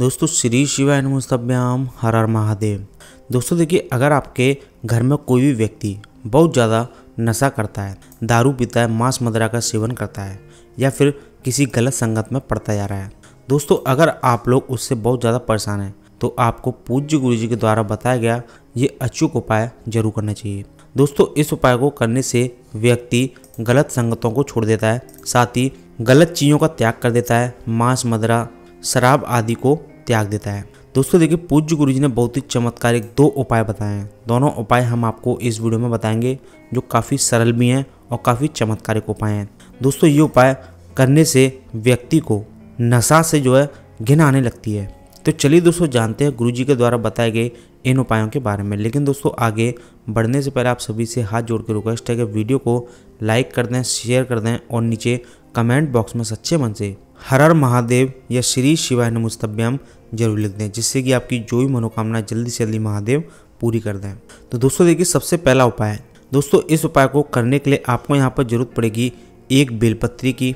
दोस्तों श्री शिवाय नमोस्तभ्याम हर हर महादेव दोस्तों देखिए अगर आपके घर में कोई भी व्यक्ति बहुत ज़्यादा नशा करता है दारू पीता है मांस मदरा का सेवन करता है या फिर किसी गलत संगत में पड़ता जा रहा है दोस्तों अगर आप लोग उससे बहुत ज़्यादा परेशान हैं तो आपको पूज्य गुरु जी के द्वारा बताया गया ये अचूक उपाय जरूर करना चाहिए दोस्तों इस उपाय को करने से व्यक्ति गलत संगतों को छोड़ देता है साथ ही गलत चीज़ों का त्याग कर देता है मांस मदरा शराब आदि को त्याग देता है दोस्तों देखिए पूज्य गुरु जी ने बहुत ही चमत्कारिक दो उपाय बताए हैं दोनों उपाय हम आपको इस वीडियो में बताएंगे जो काफ़ी सरल भी हैं और काफ़ी चमत्कारिक उपाय हैं दोस्तों ये उपाय करने से व्यक्ति को नशा से जो है घिन आने लगती है तो चलिए दोस्तों जानते हैं गुरुजी के द्वारा बताए गए इन उपायों के बारे में लेकिन दोस्तों आगे बढ़ने से पहले आप सभी से हाथ जोड़ के रिक्वेस्ट है कि वीडियो को लाइक कर दें शेयर कर दें और नीचे कमेंट बॉक्स में सच्चे मन से हर हर महादेव या श्री शिवाय नमस्तभ्यम जरूर लिख दें जिससे कि आपकी जो भी मनोकामना जल्दी से जल्दी महादेव पूरी कर दें तो दोस्तों देखिए सबसे पहला उपाय दोस्तों इस उपाय को करने के लिए आपको यहाँ पर जरूरत पड़ेगी एक बेलपत्री की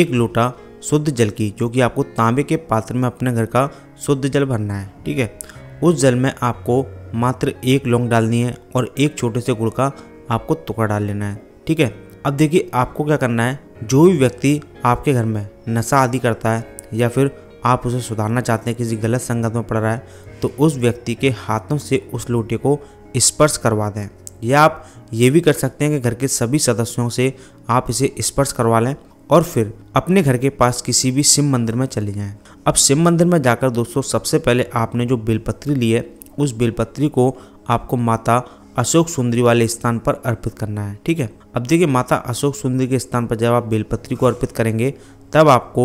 एक लोटा शुद्ध जल की जो कि आपको तांबे के पात्र में अपने घर का शुद्ध जल भरना है ठीक है उस जल में आपको मात्र एक लौंग डालनी है और एक छोटे से गुड़ का आपको टुकड़ा डाल लेना है ठीक है अब देखिए आपको क्या करना है जो भी व्यक्ति आपके घर में नशा आदि करता है या फिर आप उसे सुधारना चाहते हैं किसी गलत संगत में पड़ रहा है तो उस व्यक्ति के हाथों से उस लोटे को स्पर्श करवा दें या आप ये भी कर सकते हैं कि घर के सभी सदस्यों से आप इसे स्पर्श करवा लें और फिर अपने घर के पास किसी भी शिव मंदिर में चले जाएं। अब शिव मंदिर में जाकर दोस्तों सबसे पहले आपने जो बेलपत्री ली है उस बेलपत्री को आपको माता अशोक सुंदरी वाले स्थान पर अर्पित करना है ठीक है अब देखिए माता अशोक सुंदरी के स्थान पर जब आप बेलपत्री को अर्पित करेंगे तब आपको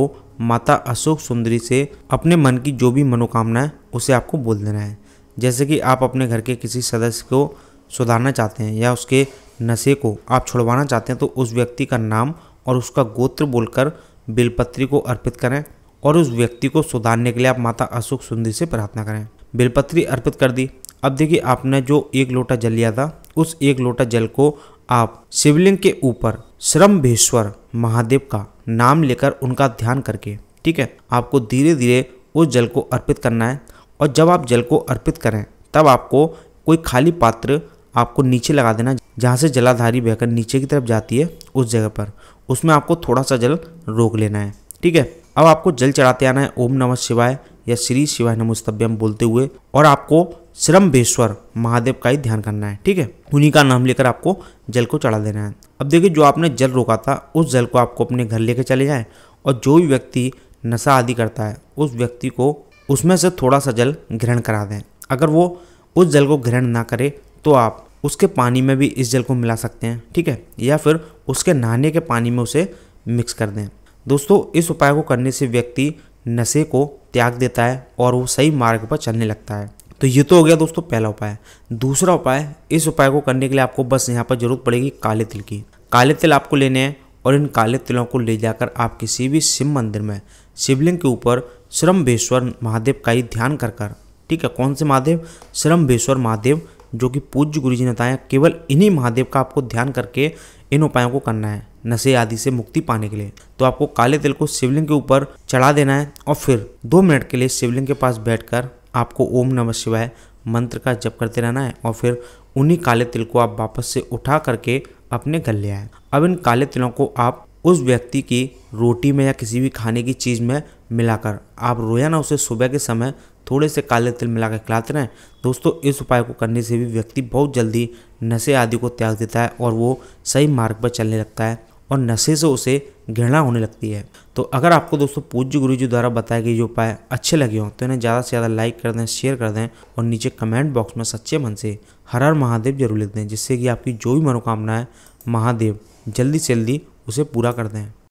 माता अशोक सुंदरी से अपने मन की जो भी मनोकामना है उसे आपको बोल देना है जैसे कि आप अपने घर के किसी सदस्य को सुधारना चाहते हैं या उसके नशे को आप छुड़वाना चाहते हैं तो उस व्यक्ति का नाम और उसका गोत्र बोलकर बेलपत्री को अर्पित करें और उस व्यक्ति को सुधारने के लिए आप माता अशोक सुंदरी से प्रार्थना करें बेलपत्री अर्पित कर दी अब देखिए आपने जो एक लोटा जल लिया था उस एक लोटा जल को आप शिवलिंग के ऊपर श्रम्भेश्वर महादेव का नाम लेकर उनका ध्यान करके ठीक है आपको धीरे धीरे उस जल को अर्पित करना है और जब आप जल को अर्पित करें तब आपको कोई खाली पात्र आपको नीचे लगा देना जहाँ से जलाधारी बहकर नीचे की तरफ जाती है उस जगह पर उसमें आपको थोड़ा सा जल रोक लेना है ठीक है अब आपको जल चढ़ाते आना है ओम नमः शिवाय या श्री शिवाय नमोस्तभ्यम बोलते हुए और आपको श्रम्भेश्वर महादेव का ही ध्यान करना है ठीक है उन्हीं का नाम लेकर आपको जल को चढ़ा देना है अब देखिए जो आपने जल रोका था उस जल को आपको अपने घर लेकर चले जाएं और जो भी व्यक्ति नशा आदि करता है उस व्यक्ति को उसमें से थोड़ा सा जल ग्रहण करा दें अगर वो उस जल को ग्रहण ना करे तो आप उसके पानी में भी इस जल को मिला सकते हैं ठीक है या फिर उसके नहाने के पानी में उसे मिक्स कर दें दोस्तों इस उपाय को करने से व्यक्ति नशे को त्याग देता है और वो सही मार्ग पर चलने लगता है तो ये तो हो गया दोस्तों पहला उपाय दूसरा उपाय इस उपाय को करने के लिए आपको बस यहाँ पर जरूरत पड़ेगी काले तिल की काले तिल आपको लेने हैं और इन काले तिलों को ले जाकर आप किसी भी शिव मंदिर में शिवलिंग के ऊपर श्रमभेश्वर महादेव का ही ध्यान कर कर ठीक है कौन से महादेव श्रम्भेश्वर महादेव जो कि पूज्य गुरु जी ने बताया केवल इन्हीं महादेव का आपको ध्यान करके इन उपायों को करना है नशे आदि से मुक्ति पाने के लिए तो आपको काले तिल को शिवलिंग के ऊपर चढ़ा देना है और फिर दो मिनट के लिए शिवलिंग के पास बैठकर आपको ओम नमः शिवाय मंत्र का जप करते रहना है और फिर उन्हीं काले तिल को आप वापस से उठा करके अपने घर ले आए अब इन काले तिलों को आप उस व्यक्ति की रोटी में या किसी भी खाने की चीज़ में मिलाकर आप रोजाना उसे सुबह के समय थोड़े से काले तिल मिलाकर खिलाते रहें दोस्तों इस उपाय को करने से भी व्यक्ति बहुत जल्दी नशे आदि को त्याग देता है और वो सही मार्ग पर चलने लगता है और नशे से उसे घृणा होने लगती है तो अगर आपको दोस्तों पूज्य गुरु जी द्वारा बताए गए जो उपाय अच्छे लगे हों तो इन्हें ज़्यादा से ज़्यादा लाइक कर दें शेयर कर दें और नीचे कमेंट बॉक्स में सच्चे मन से हर हर महादेव जरूर लिख दें जिससे कि आपकी जो भी मनोकामना है महादेव जल्दी से जल्दी उसे पूरा कर दें